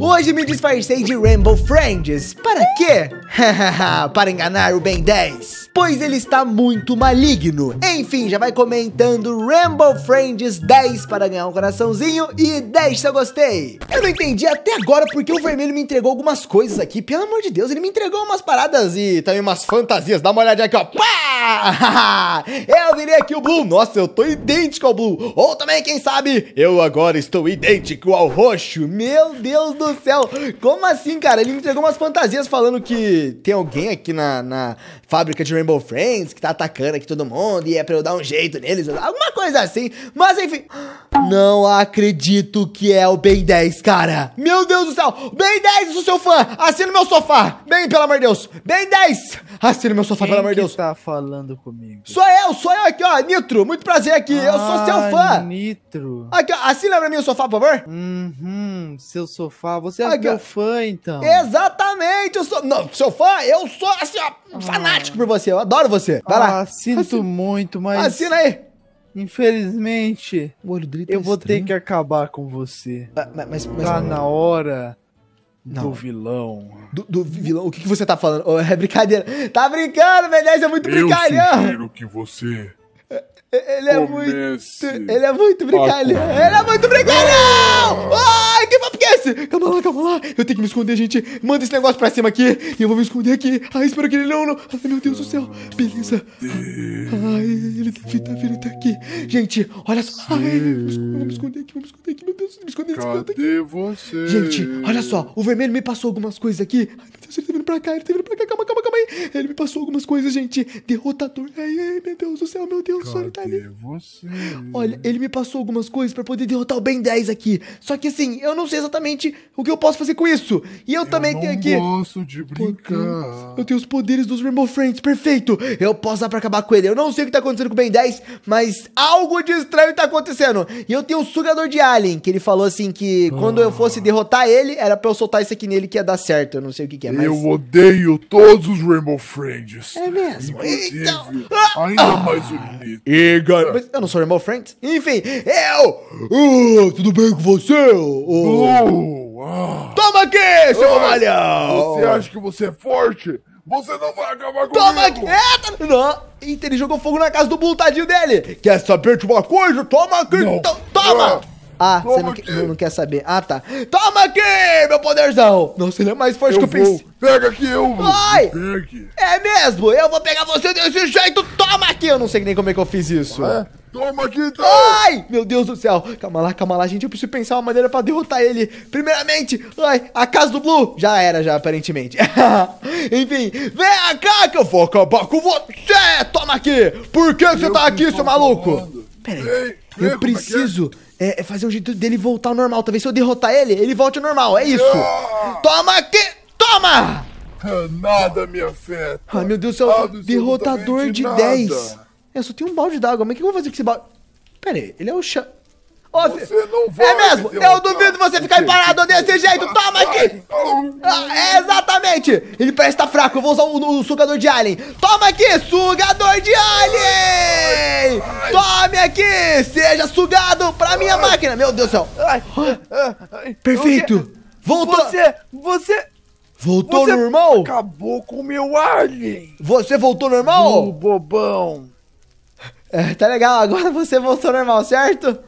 Tipo, hoje me disfarcei de Rainbow Friends. Para quê? Para enganar o Ben 10. Pois ele está muito maligno. Enfim, já vai comentando Rainbow Friends 10 para ganhar um coraçãozinho e 10 se eu gostei. Eu não entendi até agora porque o vermelho me entregou algumas coisas aqui. Pelo amor de Deus, ele me entregou umas paradas e também umas fantasias. Dá uma olhadinha aqui, ó. Pá! eu virei aqui o Blue. Nossa, eu tô idêntico ao Blue. Ou também, quem sabe, eu agora estou idêntico ao roxo. Meu Deus do do céu! Como assim, cara? Ele me entregou umas fantasias falando que tem alguém aqui na, na fábrica de Rainbow Friends que tá atacando aqui todo mundo e é pra eu dar um jeito neles, alguma coisa assim. Mas enfim, não acredito que é o Ben 10, cara. Meu Deus do céu! Ben 10, eu sou seu fã! Assina o meu sofá! Bem, pelo amor de Deus! Ben 10! Assina ah, é meu sofá, Quem pelo amor de Deus. tá falando comigo? Sou eu, sou eu aqui, ó. Nitro, muito prazer aqui. Ah, eu sou seu ah, fã. Nitro. Aqui, ó. Assina pra mim o sofá, por favor. Uhum, seu sofá. Você é meu fã, então. Exatamente. Eu sou... Não, seu fã, eu sou, assim, ó, ah. fanático por você. Eu adoro você. Vai ah, lá. Sinto assina. muito, mas... Assina aí. Infelizmente, tá eu vou estranho. ter que acabar com você. Mas, ah, mas, mas tá mas... na hora não. Do vilão. Do, do, vilão? O que, que você tá falando? Oh, é brincadeira. Tá brincando, beleza? é muito Eu brincalhão. Eu sugiro que você... É, é, ele é muito... Ele é muito brincalhão. Ele é muito brincalhão! Oh! Calma lá, calma lá. Eu tenho que me esconder, gente. Manda esse negócio pra cima aqui. E eu vou me esconder aqui. Ai, ah, espero que ele não... não. Ai, meu Deus do céu. Beleza. Ai, ele tá, vindo, tá, ele tá aqui. Gente, olha só. Ai, vou me esconder aqui, vamos me esconder aqui. Meu Deus, me esconder nesse canto aqui. você? Gente, olha só. O vermelho me passou algumas coisas aqui. Ai, meu Deus, ele tá vindo pra cá, ele tá vindo pra cá. Calma, calma, calma aí. Ele me passou algumas coisas, gente. Derrotador. Ai, ai, meu Deus do céu, meu Deus. só ele tá ali. você? Olha, ele me passou algumas coisas pra poder derrotar o Ben 10 aqui. Só que assim, eu não sei exatamente exatamente o que eu posso fazer com isso. E eu, eu também tenho aqui. Eu posso de brincar. Eu tenho os poderes dos Rainbow Friends, perfeito. Eu posso dar pra acabar com ele. Eu não sei o que tá acontecendo com o Ben 10, mas algo de estranho tá acontecendo. E eu tenho o sugador de Alien, que ele falou assim que ah. quando eu fosse ah. derrotar ele, era pra eu soltar isso aqui nele que ia dar certo. Eu não sei o que, que é, mas. Eu odeio todos os Rainbow Friends. É mesmo? então... ainda ah. mais unido. Ah. Igor. Mas eu não sou Rainbow Friends? Enfim, eu. Uh, tudo bem com você? Uh, Uau. Toma aqui, seu malhão! Você acha que você é forte? Você não vai acabar comigo! Toma aqui! Eita! Não! Eita, ele jogou fogo na casa do bultadinho dele! Quer é saber de uma coisa? Toma aqui! Não. Então, toma! Ah, Toma você não, que, não, quer saber. Ah, tá. Toma aqui, meu poderzão. Nossa, ele é mais forte eu que eu pensei. Pega aqui, eu vou. Ai, é mesmo? Eu vou pegar você desse jeito. Toma aqui. Eu não sei nem como é que eu fiz isso. É? Toma aqui, então. Ai, meu Deus do céu. Calma lá, calma lá, gente. Eu preciso pensar uma maneira pra derrotar ele. Primeiramente, ai, a casa do Blue já era, já, aparentemente. Enfim, vem cá que eu vou acabar com você. Toma aqui. Por que, que você tá aqui, seu maluco? Peraí. Eu é é? preciso é, é fazer um jeito dele voltar ao normal. Talvez se eu derrotar ele, ele volte ao normal. É isso. Toma aqui! Toma! Nada minha fé. Ai, meu Deus seu ah, Derrotador de nada. 10. É, eu só tenho um balde d'água. Mas o que eu vou fazer com esse balde? Pera aí, ele é o... chão. Você, você não é vai. É mesmo? Eu duvido você ficar parado desse jeito. Toma aqui! Ah, é, exatamente! Ele parece estar tá fraco. Eu vou usar o, o, o, sugador de alien. Toma aqui, sugador de alien! Tome aqui! Seja sugado pra minha máquina. Meu Deus do céu. Ah, perfeito. Voltou. Você, você... Voltou você normal? acabou com o meu alien. Você voltou normal? Ô, bobão. É, tá legal, agora você voltou normal, certo?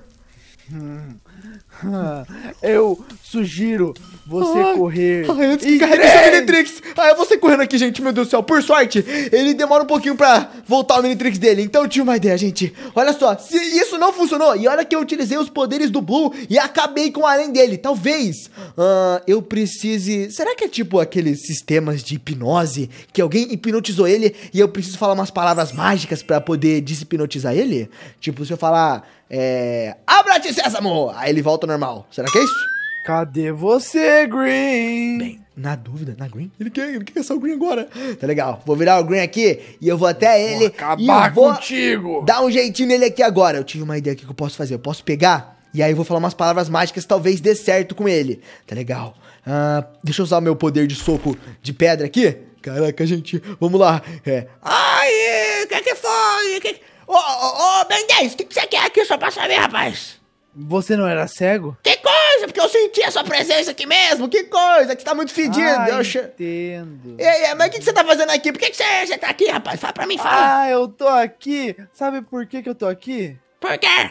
Eu sugiro você ah, correr. Ah, eu que carrega essa é. Minitrix. Ah, é vou ser correndo aqui, gente, meu Deus do céu. Por sorte, ele demora um pouquinho pra voltar o Minitrix dele. Então eu tive uma ideia, gente. Olha só, se isso não funcionou, e olha que eu utilizei os poderes do Blue e acabei com o além dele. Talvez uh, eu precise. Será que é tipo aqueles sistemas de hipnose que alguém hipnotizou ele e eu preciso falar umas palavras mágicas pra poder deshipnotizar ele? Tipo, se eu falar. É. Abra-te, Sésamo! Aí ele volta ao normal. Será que é isso? Cadê você, Green? Bem, na dúvida, na Green? Ele quer, ele quer caçar o Green agora. Tá legal. Vou virar o Green aqui e eu vou até eu ele. Vou acabar contigo. Dá um jeitinho nele aqui agora. Eu tive uma ideia aqui que eu posso fazer. Eu posso pegar e aí eu vou falar umas palavras mágicas, talvez dê certo com ele. Tá legal. Ah, deixa eu usar o meu poder de soco de pedra aqui. Caraca, gente, vamos lá. É. Ai, o que que foi? Que... Ô, ô, ô, Ben 10, o que, que você quer aqui só pra saber, rapaz? Você não era cego? Que coisa? porque eu senti a sua presença aqui mesmo. Que coisa, que você tá muito fedido. Ah, eu entendo. E aí, mas o que, que, você tá fazendo aqui? Por que, que você, você tá aqui, rapaz? Fala pra mim, fala. Ah, eu tô aqui. Sabe por que, que eu tô aqui? Por quê?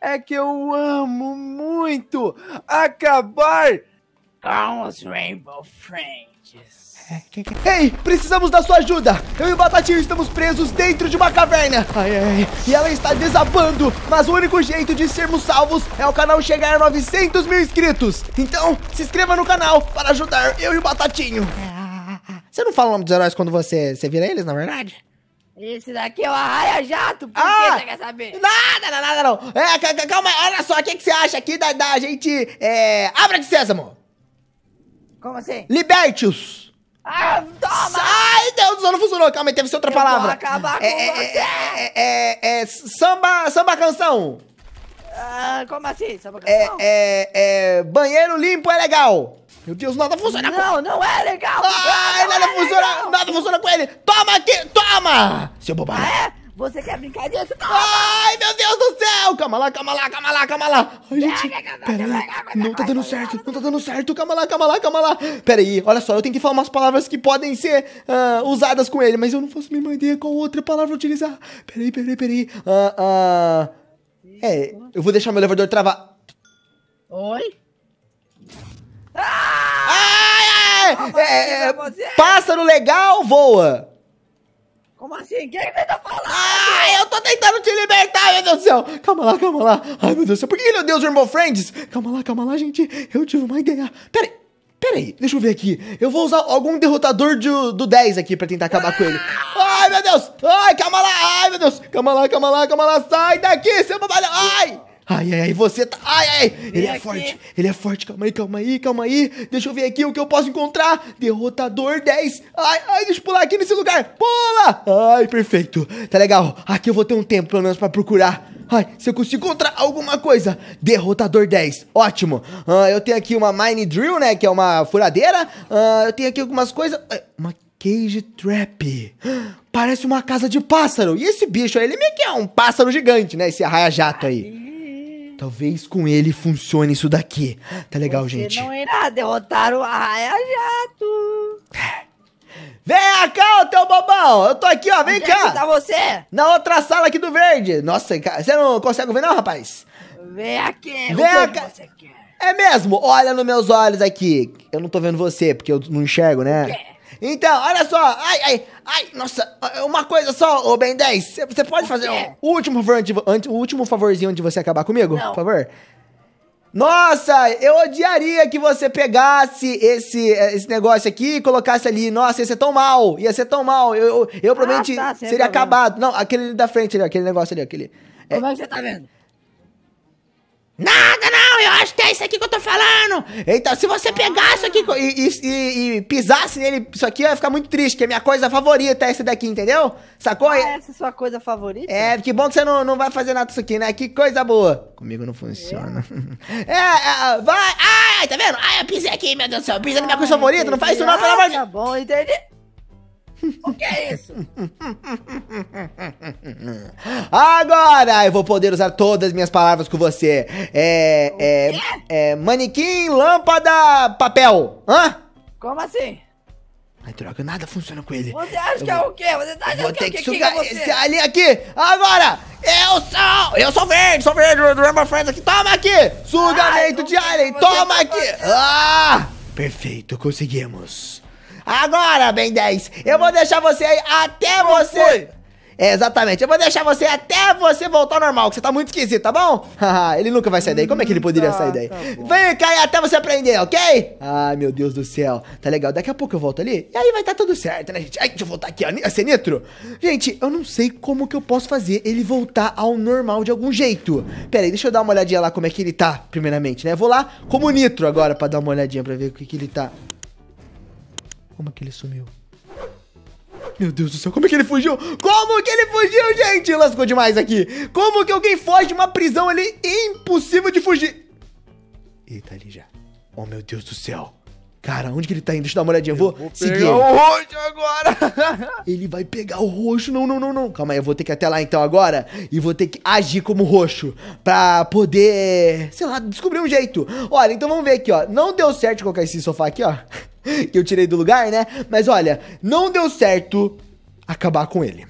É que eu amo muito acabar com os Rainbow Friends. Ei, precisamos da sua ajuda! Eu e o Batatinho estamos presos dentro de uma caverna! Ai, ai, e ela está desabando! Mas o único jeito de sermos salvos é o canal chegar a 900 mil inscritos! Então, se inscreva no canal para ajudar eu e o Batatinho! Você não fala o nome dos heróis quando você, você vira eles, na verdade? Esse daqui é o Arraia Jato, por ah, que você quer saber? Nada, nada, nada não! É, calma, olha só, o que, que você acha aqui da, da gente... É, abra de sésamo! Como assim? Liberte-os! Ah, toma! Ai, Deus do céu, não funcionou. Calma aí, teve outra eu palavra. Vou acabar é, com é, você. É, é, é, é, é, samba, samba canção. Ah, como assim, samba é, canção? É, é, é, banheiro limpo é legal. Meu Deus, nada funciona Não, não é legal. Ai, não nada, é funciona, legal. nada funciona com ele. Toma aqui, toma! Seu bobagem. Ah, é? Você quer brincar disso? Toma! Ai, meu Deus do céu! Calma lá, calma lá, calma lá, calma lá. Ai, gente, pera aí. Não tá dando certo, não tá dando certo. Calma lá, calma lá, calma lá. Pera aí, olha só, eu tenho que falar umas palavras que podem ser uh, usadas com ele, mas eu não faço a mínima ideia qual outra palavra utilizar. Pera aí, pera aí, pera aí. Ah, uh, uh, é, eu vou deixar meu elevador travar. Oi? Ah! ah é, é, é, pássaro legal voa. Como assim? Quem que tá falando? Ah, eu tô tentando te libertar, meu Deus do céu! Calma lá, calma lá. Ai, meu Deus do céu. Por que, meu Deus, Rainbow Friends? Calma lá, calma lá, gente. Eu tive uma ideia. Pera aí. Pera aí, deixa eu ver aqui. Eu vou usar algum derrotador de, do 10 aqui pra tentar acabar ah! com ele. Ai, meu Deus! Ai, calma lá! Ai, meu Deus! Calma lá, calma lá, calma lá! Sai daqui, seu babado! Ai! Ai, ai, ai, você tá. Ai, ai! Ele é forte, ele é forte, calma aí, calma aí, calma aí. Deixa eu ver aqui o que eu posso encontrar. Derrotador 10. Ai, ai, deixa eu pular aqui nesse lugar. Pula! Ai, perfeito. Tá legal. Aqui eu vou ter um tempo, pelo menos, pra procurar. Ai, se eu consigo encontrar alguma coisa. Derrotador 10. Ótimo. Ah, eu tenho aqui uma Mine Drill, né? Que é uma furadeira. Ah, eu tenho aqui algumas coisas. Uma Cage Trap. Parece uma casa de pássaro. E esse bicho, ele meio que é um pássaro gigante, né? Esse arraia-jato aí. Talvez com ele funcione isso daqui. Tá legal, Você gente? não irá derrotar o Raia Jato. É. Vem cá, ô teu bobão! Eu tô aqui, ó, vem Onde é cá! É tá você? Na outra sala aqui do verde! Nossa, você não consegue ver não, rapaz? Vem aqui, vem cá! Que é mesmo? Olha nos meus olhos aqui. Eu não tô vendo você, porque eu não enxergo, né? O quê? Então, olha só. Ai, ai, ai, nossa. Uma coisa só, ô Ben 10. Você pode fazer um, o último favor antes, o último favorzinho de você acabar comigo? Não. Por favor. Nossa, eu odiaria que você pegasse esse, eh, esse negócio aqui e colocasse ali. Nossa, ia ser tão mal, ia ser tão mal. Eu, eu, eu ah, provavelmente tá, seria problema. acabado. Não, aquele da frente ali, aquele negócio ali, aquele. Como é, é que você tá vendo? Nada, não, eu acho que é isso aqui que eu tô falando. Então, se você pegar isso aqui e, e, e pisasse nele, isso aqui ia ficar muito triste, que é minha coisa favorita, é esse daqui, entendeu? Sacou? Ah, essa é sua coisa favorita? É, que bom que você não, não vai fazer nada disso aqui, né? Que coisa boa. Comigo não funciona. É, é, é, é vai. Ai, tá vendo? Ai, eu pisei aqui, meu Deus do céu. Pisei na minha coisa ah, favorita, não faz isso não, pelo amor ah, de Deus. Tá bom, entendi. O que é isso? Agora eu vou poder usar todas as minhas palavras com você. É. É, é. Manequim, lâmpada, papel. Hã? Como assim? Ai, droga, nada funciona com ele. Você acha eu, que é o quê? Você tá achando vou ter é que, que sugar que é esse ali aqui. Agora, eu sou, eu sou verde, sou verde, Rainbow é Friends aqui. Toma aqui, sugamento de alien, toma tá aqui. Ah, perfeito, conseguimos. Agora, Ben 10, eu vou deixar você aí até Não você. Foi. É, exatamente. Eu vou deixar você até você voltar ao normal, que você tá muito esquisito, tá bom? ele nunca vai sair daí. Como é que ele poderia hum, tá, sair daí? Tá Vem cá até você aprender, ok? Ai, meu Deus do céu. Tá legal. Daqui a pouco eu volto ali. E aí vai estar tá tudo certo, né, gente? Ai, deixa eu voltar aqui, ó. Ser nitro. Gente, eu não sei como que eu posso fazer ele voltar ao normal de algum jeito. Pera aí, deixa eu dar uma olhadinha lá como é que ele tá, primeiramente, né? Vou lá como nitro agora pra dar uma olhadinha pra ver o que que ele tá. Como que ele sumiu? Meu Deus do céu, como é que ele fugiu? Como que ele fugiu, gente? Lascou demais aqui. Como que alguém foge de uma prisão ali impossível de fugir? Ele tá ali já. Oh, meu Deus do céu. Cara, onde que ele tá indo? Deixa eu dar uma olhadinha. Eu vou, vou seguir pegar ele. o roxo agora. ele vai pegar o roxo. Não, não, não, não. Calma aí, eu vou ter que ir até lá então agora. E vou ter que agir como roxo. Pra poder, sei lá, descobrir um jeito. Olha, então vamos ver aqui, ó. Não deu certo colocar esse sofá aqui, ó. que eu tirei do lugar, né? Mas olha, não deu certo acabar com ele.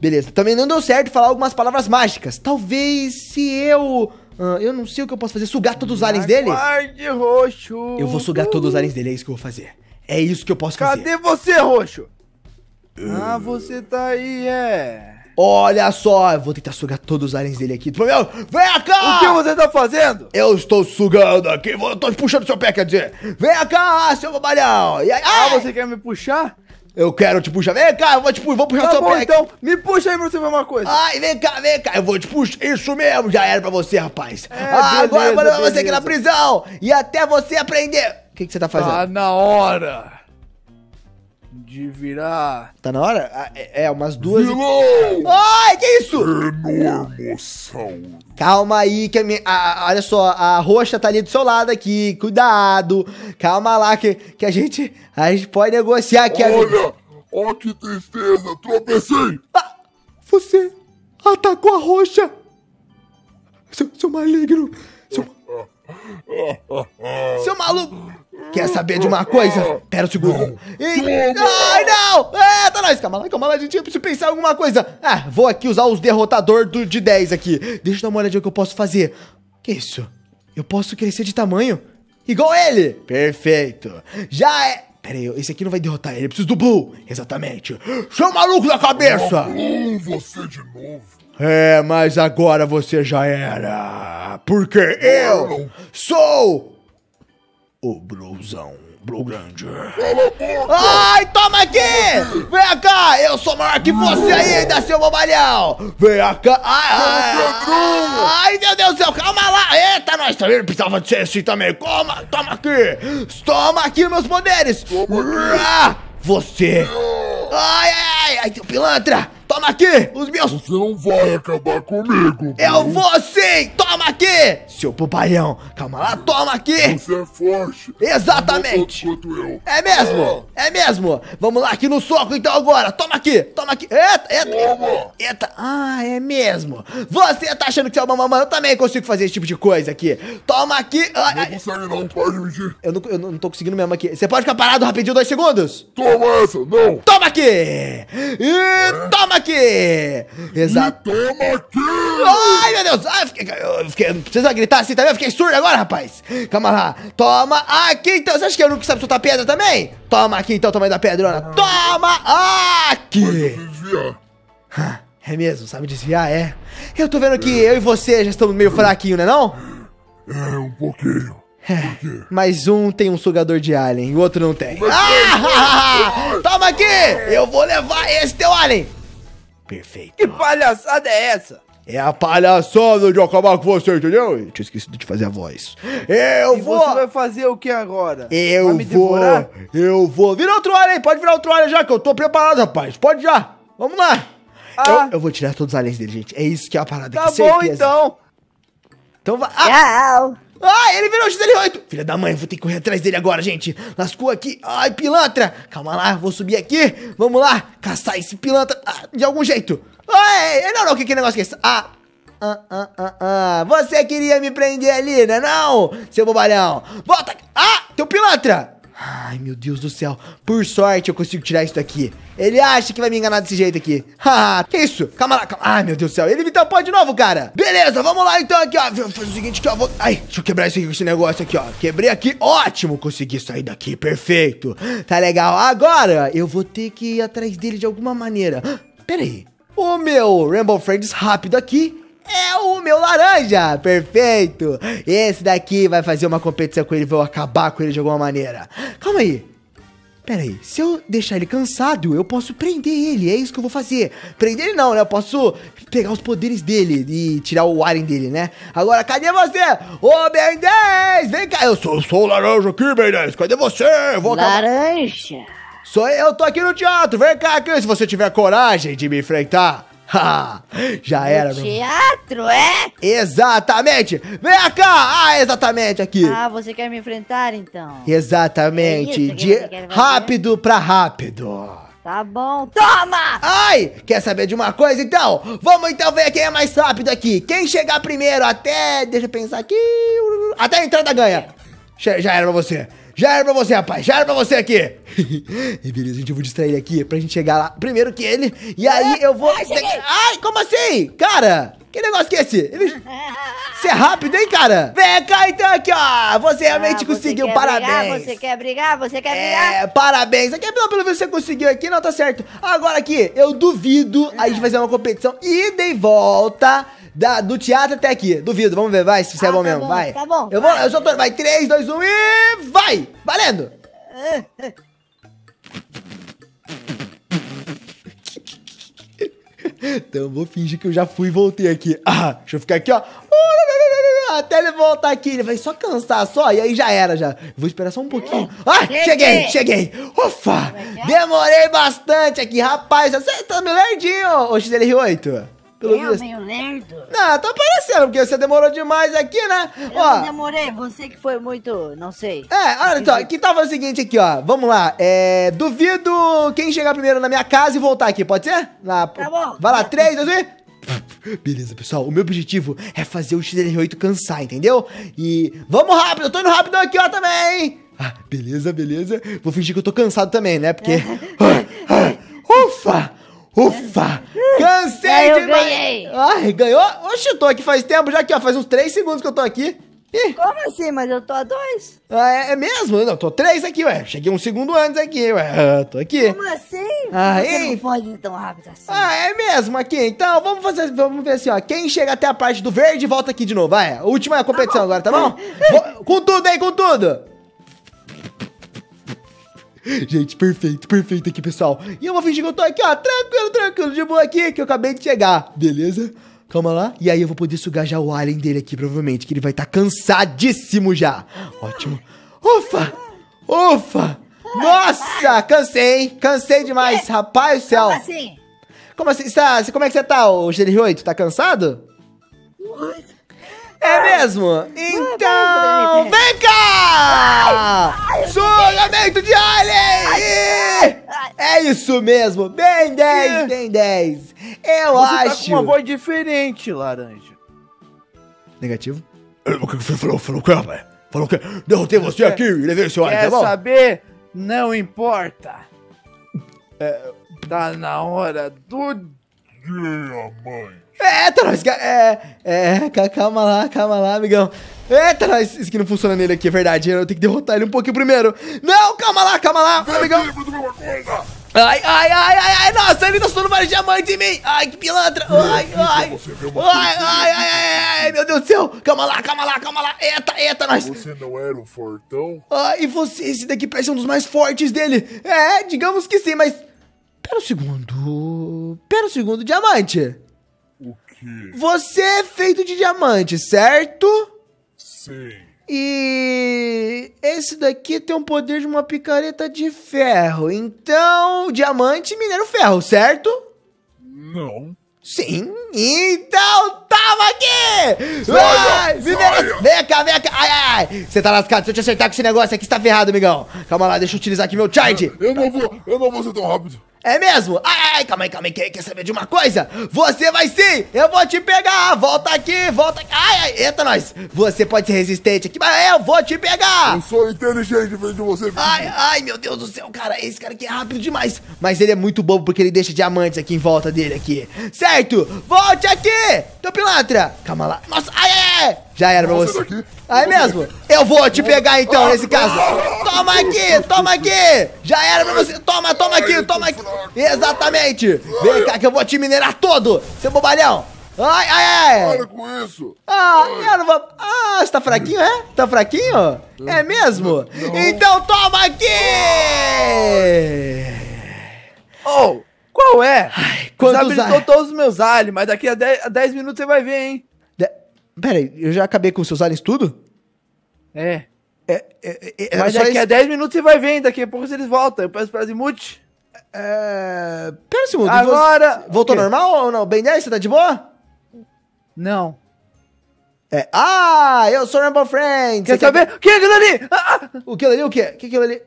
Beleza, também não deu certo falar algumas palavras mágicas. Talvez se eu. Uh, eu não sei o que eu posso fazer. Sugar todos os aliens dele? Guarde roxo! Eu vou sugar todos os aliens dele, é isso que eu vou fazer. É isso que eu posso Cadê fazer. Cadê você, roxo? Ah, você tá aí, é. Olha só, eu vou tentar sugar todos os aliens dele aqui. Meu, vem cá! O que você tá fazendo? Eu estou sugando aqui, eu tô puxando seu pé, quer dizer. Vem cá, seu bobalhão! E aí, ah, você quer me puxar? Eu quero te puxar. Vem cá, eu vou te puxar, vou puxar tá seu bom, pé. então. Me puxa aí pra você ver uma coisa. Ai, vem cá, vem cá. Eu vou te puxar. Isso mesmo, já era pra você, rapaz. É, ah, beleza, agora eu vou levar você aqui na prisão. E até você aprender. O que, que você tá fazendo? Tá na hora de virar. Tá na hora? Ah, é, é umas duas. Vilão! E... Ai, que isso? Enormossauro. Calma aí, que a minha. A, olha só, a roxa tá ali do seu lado aqui. Cuidado. Calma lá, que, que a gente. A gente pode negociar aqui. Olha! Ó, que tristeza! Tropecei! Ah, você atacou a roxa! seu, seu maligno! É. Seu maluco! Quer saber de uma coisa? Pera um segundo. Ai, não! É, tá nós. Calma lá, calma lá. A gente precisa pensar em alguma coisa. Ah, vou aqui usar os derrotador do, de 10 aqui. Deixa eu dar uma olhadinha o que eu posso fazer. Que isso? Eu posso crescer de tamanho? Igual ele! Perfeito. Já é... Pera aí, esse aqui não vai derrotar ele. Eu preciso do Blue. Exatamente. Seu maluco da cabeça! Blue, você de novo. É, mas agora você já era. Porque eu sou o Blusão. Blue Grande. Ai, toma aqui! Vem cá! Eu sou maior que você ainda, seu bobalhão! Vem cá! Ai, ai, ai, meu Deus do céu! Calma lá! Eita, nós também precisava de ser assim também! Toma, toma aqui! Toma aqui, meus poderes! Você! Ai, ai, ai, ai, pilantra! Toma aqui, os meus... Você não vai acabar comigo, É Eu vou sim! Toma aqui! Seu pupaião, calma lá, toma aqui! Você é forte! Exatamente! Não é quanto eu. É mesmo, ah. é mesmo! Vamos lá aqui no soco então agora, toma aqui, toma aqui! Eita, eita, toma. eita! Ah, é mesmo! Você tá achando que você é uma mamãe? Eu também consigo fazer esse tipo de coisa aqui! Toma aqui! Ai, ah, não ah, consegue não, pode medir! Eu não, eu não tô conseguindo mesmo aqui. Você pode ficar parado rapidinho dois segundos? Toma essa, não! Toma aqui! E é. toma toma aqui! Exato. Me toma aqui! Ai, meu Deus! Ai, ah, eu fiquei, eu fiquei, não precisa gritar assim também, eu fiquei surdo agora, rapaz! Calma lá. Toma aqui, então. Você acha que eu nunca sabe soltar pedra também? Toma aqui, então, tamanho da pedrona. Ah. Toma aqui! É mesmo, sabe desviar, é. Eu tô vendo que é. eu e você já estamos meio fraquinhos, né não? É, um pouquinho. É, mas um tem um sugador de alien e o outro não tem. Ah! Toma aqui! Eu vou levar esse teu alien! Perfeito. Que palhaçada é essa? É a palhaçada de acabar com você, entendeu? Eu tinha esquecido de fazer a voz. Eu e vou. Você vai fazer o que agora? Eu vai me vou. Devorar? Eu vou. Vira outro alien, aí, pode virar outro alien já, que eu tô preparado, rapaz. Pode já. Vamos lá. Ah. Eu, eu, vou tirar todos os aliens dele, gente. É isso que é a parada. Tá bom, certeza. então. Então vai. Ah. Tchau. Ah, ele virou XL8! Filha da mãe, vou ter que correr atrás dele agora, gente. Lascou aqui. Ai, pilantra! Calma lá, vou subir aqui. Vamos lá, caçar esse pilantra ah, de algum jeito. Ai, não, é não, que, que negócio que é esse? Ah, ah, ah, ah, ah. Você queria me prender ali, né não? Seu bobalhão. Volta! Ah, teu pilantra! Ai, meu Deus do céu. Por sorte eu consigo tirar isso daqui. Ele acha que vai me enganar desse jeito aqui. que isso? Calma lá, calma. Ai, meu Deus do céu. Ele me tampou de novo, cara. Beleza, vamos lá então aqui, ó. Vou fazer o seguinte aqui, ó. Vou... Ai, deixa eu quebrar esse, esse negócio aqui, ó. Quebrei aqui. Ótimo, consegui sair daqui. Perfeito. Tá legal. Agora eu vou ter que ir atrás dele de alguma maneira. Pera aí. O meu Rainbow Friends rápido aqui é o meu laranja. Perfeito. Esse daqui vai fazer uma competição com ele, vou acabar com ele de alguma maneira. Calma aí. Pera aí, se eu deixar ele cansado, eu posso prender ele, é isso que eu vou fazer. Prender ele não, né? Eu posso pegar os poderes dele e tirar o Aren dele, né? Agora, cadê você? Ô, Ben 10! Vem cá! Eu sou, sou o laranja aqui, Ben 10! Cadê você? Eu vou acabar... Laranja! Sou eu, eu tô aqui no teatro! Vem cá, aqui, se você tiver coragem de me enfrentar! Já era, meu. Teatro, é? Exatamente! Vem cá! Ah, exatamente aqui! Ah, você quer me enfrentar então? Exatamente! É De rápido pra rápido! Tá bom, toma! Ai! Quer saber de uma coisa então? Vamos então ver quem é mais rápido aqui! Quem chegar primeiro até. Deixa eu pensar aqui. Até a entrada ganha! Já era pra você! Já era pra você, rapaz. Já era pra você aqui. e beleza, gente, eu vou distrair ele aqui pra gente chegar lá primeiro que ele. E aí eu vou... Ai, como assim? Cara, que negócio que é esse? Ele... Você é rápido, hein, cara? Vem cá então aqui, ó. Você realmente ah, você conseguiu, parabéns. Brigar, você quer brigar? Você quer brigar? É, parabéns. Aqui, pelo menos você conseguiu aqui, não, tá certo. Agora aqui, eu duvido. A ah. gente vai fazer uma competição ida e volta da, do teatro até aqui. Duvido, vamos ver, vai, se você é ah, é bom tá mesmo. Bom, vai. Tá bom. Eu vou, eu sou todo. Vai, 3, 2, 1 e. Vai! Valendo! então eu vou fingir que eu já fui e voltei aqui. Ah, deixa eu ficar aqui, ó. Uh, até ele voltar aqui, ele vai só cansar só, e aí já era já. Vou esperar só um pouquinho. Ah, cheguei, cheguei. Ufa! É é? Demorei bastante aqui, rapaz. Você tá me lerdinho, ô XLR8. Pelo eu, meio lerdo? Não, ah, tá aparecendo, porque você demorou demais aqui, né? Eu ó, demorei, você que foi muito, não sei. É, olha então, que tava o seguinte aqui, ó. Vamos lá. É, duvido quem chegar primeiro na minha casa e voltar aqui, pode ser? Na, tá bom. Vai lá, 3, 2, 1... Beleza, pessoal. O meu objetivo é fazer o XLR8 cansar, entendeu? E vamos rápido, eu tô indo rápido aqui, ó, também. Ah, beleza, beleza. Vou fingir que eu tô cansado também, né? Porque... Ah, ah, ufa! Ufa! Cansei é, eu Ganhei. Ai, ganhou? Oxe, eu tô aqui faz tempo já, aqui, ó. Faz uns 3 segundos que eu tô aqui. Ih. Como assim? Mas eu tô a dois. Ah, é, é mesmo? Não, tô três aqui, ué. Cheguei um segundo antes aqui, ué. Ah, tô aqui. Como assim? Ah, Você hein? não pode ir tão rápido assim. Ah, é mesmo aqui. Então, vamos fazer, vamos ver assim, ó. Quem chega até a parte do verde, volta aqui de novo, vai. Última competição tá agora, tá bom? com tudo, hein? Com tudo. Gente, perfeito, perfeito aqui, pessoal. E eu vou fingir que eu tô aqui, ó, tranquilo, tranquilo, de boa aqui, que eu acabei de chegar, beleza? Calma lá. E aí eu vou poder sugar já o alien dele aqui, provavelmente, que ele vai estar tá cansadíssimo já. Ótimo. Ufa! Ufa! Nossa, cansei, Cansei demais, rapaz do céu. Como assim? Como assim? Tá, como é que você tá, o GR8? Tá cansado? What? É mesmo? Ah, tá, então, tá né? vem cá! Julgamento de Alien! É isso mesmo, bem 10, bem 10. Eu Você acho... Você tá com uma voz diferente, Laranja. Negativo? É, o que você falou? Falou o quê, rapaz? Falou o quê? Derrotei você aqui e levei o seu Alien, tá bom? Quer saber? Não importa. É, tá na hora do dia, mãe. Eita, nós. É, é, calma lá, calma lá, amigão. Eita, nós. Isso que não funciona nele aqui, é verdade. Eu tenho que derrotar ele um pouquinho primeiro. Não, calma lá, calma lá, Vem amigão. Ai, ai, ai, ai, ai, nossa, ele soltando vários diamantes em mim. Ai, que pilantra. Ai, ai. Ai, ai, ai, ai, meu Deus do céu. Calma lá, calma lá, calma lá. Eita, eita, nós. Você não era o fortão? ai ah, e você, esse daqui parece um dos mais fortes dele. É, digamos que sim, mas... Pera um segundo... Pera um segundo, diamante. Você é feito de diamante, certo? Sim. E esse daqui tem o poder de uma picareta de ferro. Então, diamante, minério, ferro, certo? Não. Sim, então tava aqui! Vai, vem cá, vem cá! Ai, ai, Você tá lascado, se eu te acertar com esse negócio aqui, você tá ferrado, amigão! Calma lá, deixa eu utilizar aqui meu charge! eu não vou, eu não vou ser tão rápido! É mesmo? Ai, calma aí, calma aí, quer, quer saber de uma coisa? Você vai sim! Eu vou te pegar! Volta aqui, volta aqui! Ai, ai, eita nós! Você pode ser resistente aqui, mas eu vou te pegar! Eu sou inteligente frente de você. Ai, ai, meu Deus do céu, cara, esse cara aqui é rápido demais. Mas ele é muito bobo porque ele deixa diamantes aqui em volta dele aqui. Certo? Volte aqui! Teu pilantra! Calma lá. Nossa, ai, ai, ai! Já era pra você. Aí mesmo. Eu vou te pegar então, nesse caso. Toma aqui, toma aqui. Já era pra você. Toma, toma aqui, toma então, aqui. Exatamente. Vem cá que eu vou te minerar todo, seu bobalhão. Ai, ai, ai. Para com isso. Ah, eu não vou... Ah, você tá fraquinho, é? Tá fraquinho? É mesmo? Então toma aqui. Oh, qual é? Ai, quando Desabilitou todos os meus aliens, mas daqui a 10 minutos você vai ver, hein? Pera, eu já acabei com seus aliens tudo? É. é, é, é, é Mas é daqui a 10 minutos você vai ver, daqui a pouco eles voltam. Eu peço pra Zimuth. É... Pera um segundo. Agora... Você... Voltou normal ou não? Bem 10, você tá de boa? Não. É... Ah, eu sou o Rainbow Quer, quer saber? O que é aquilo ali? Ah! ah. O que é ali? O que O que é aquilo ali?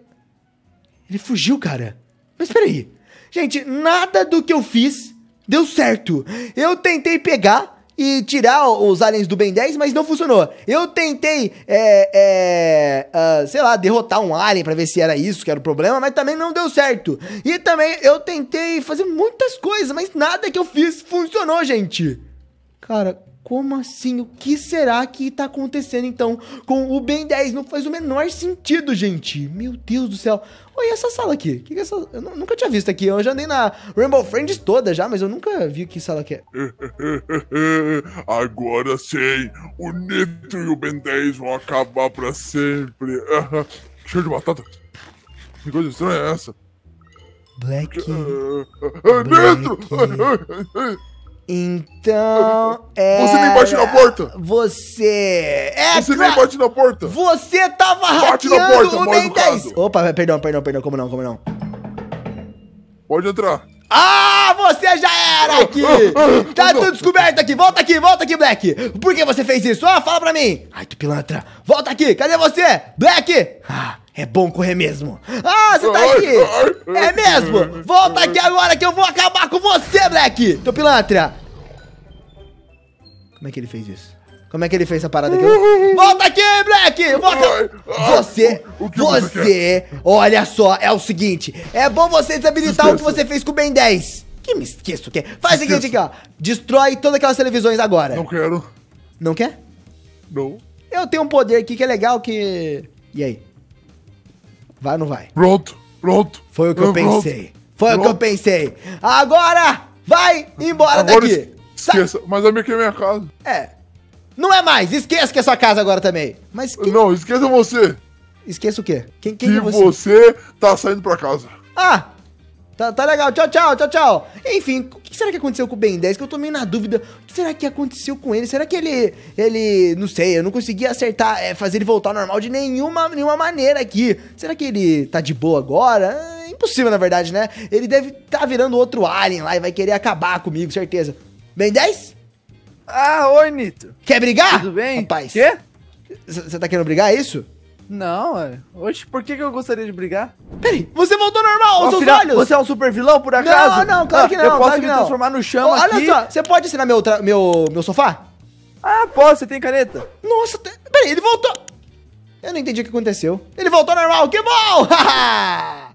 Ele fugiu, cara. Mas peraí. Gente, nada do que eu fiz deu certo. Eu tentei pegar, e tirar os aliens do Ben 10, mas não funcionou. Eu tentei, é, é, uh, sei lá, derrotar um alien para ver se era isso que era o problema, mas também não deu certo. E também eu tentei fazer muitas coisas, mas nada que eu fiz funcionou, gente. Cara, como assim? O que será que tá acontecendo então com o Ben 10? Não faz o menor sentido, gente. Meu Deus do céu. Olha essa sala aqui. Que que é essa... Eu nunca tinha visto aqui. Eu já andei na Rainbow Friends toda já, mas eu nunca vi que sala que é. Agora sim. O Neto e o Ben 10 vão acabar pra sempre. Cheio de batata. Que coisa estranha é essa? Black. Neto. Black. Então. É... Você nem bate na porta! Você. É, você nem bate na porta! Você tava bate na porta, o 10! Opa, perdão, perdão, perdão, como não, como não? Pode entrar. Ah, você já era aqui! Tá tudo descoberto aqui! Volta aqui, volta aqui, Black! Por que você fez isso? Ah, fala pra mim! Ai, tu pilantra! Volta aqui! Cadê você? Black! Ah, é bom correr mesmo. Ah, você tá aqui! É mesmo! Volta aqui agora que eu vou acabar com você, Black! Teu pilantra! Como é que ele fez isso? Como é que ele fez essa parada aqui? Volta aqui, Black! Volta! Você, você, olha só, é o seguinte. É bom você desabilitar o que você fez com o Ben 10. Que me esqueço o que Faz o seguinte aqui, ó. Destrói todas aquelas televisões agora. Não quero. Não quer? Não. Eu tenho um poder aqui que é legal que... E aí? Vai ou não vai? Pronto, pronto. Foi o que eu, eu pensei. Foi pronto. o que eu pensei. Agora vai embora agora daqui. Esqueça, Sai. mas é meio que minha casa. É. Não é mais, esqueça que é sua casa agora também. Mas Não, esqueça você. Esqueça o quê? Quem, quem que é você? você tá saindo pra casa. Ah, Tá, tá legal, tchau, tchau, tchau, tchau. Enfim, o que será que aconteceu com o Ben 10? Que eu tô meio na dúvida. O que será que aconteceu com ele? Será que ele. Ele. Não sei, eu não consegui acertar, é, fazer ele voltar ao normal de nenhuma, nenhuma maneira aqui. Será que ele tá de boa agora? É impossível, na verdade, né? Ele deve tá virando outro alien lá e vai querer acabar comigo, certeza. Ben 10? Ah, oi, Nito. Quer brigar? Tudo bem? Rapaz. Quê? Você tá querendo brigar, é isso? Não, ué. Oxe, por que, que eu gostaria de brigar? Peraí, você voltou normal, seus filha, olhos! Você é um super vilão, por acaso? Não, não, claro ah, que não. Eu posso claro me não. transformar no chão oh, olha aqui. Olha só, você pode assinar meu, meu, meu sofá? Ah, posso, você tem caneta. Nossa, te... peraí, ele voltou... Eu não entendi o que aconteceu. Ele voltou normal, que bom! Haha!